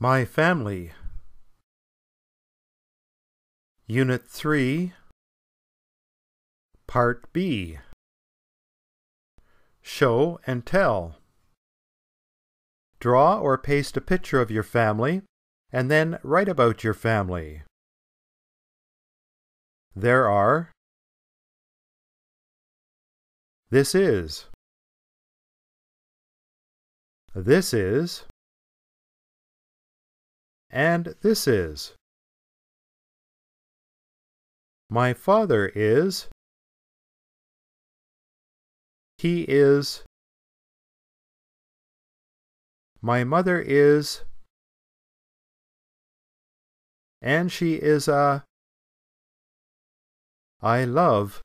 My Family. Unit 3, Part B. Show and Tell. Draw or paste a picture of your family and then write about your family. There are. This is. This is and this is. My father is. He is. My mother is. And she is a. I love.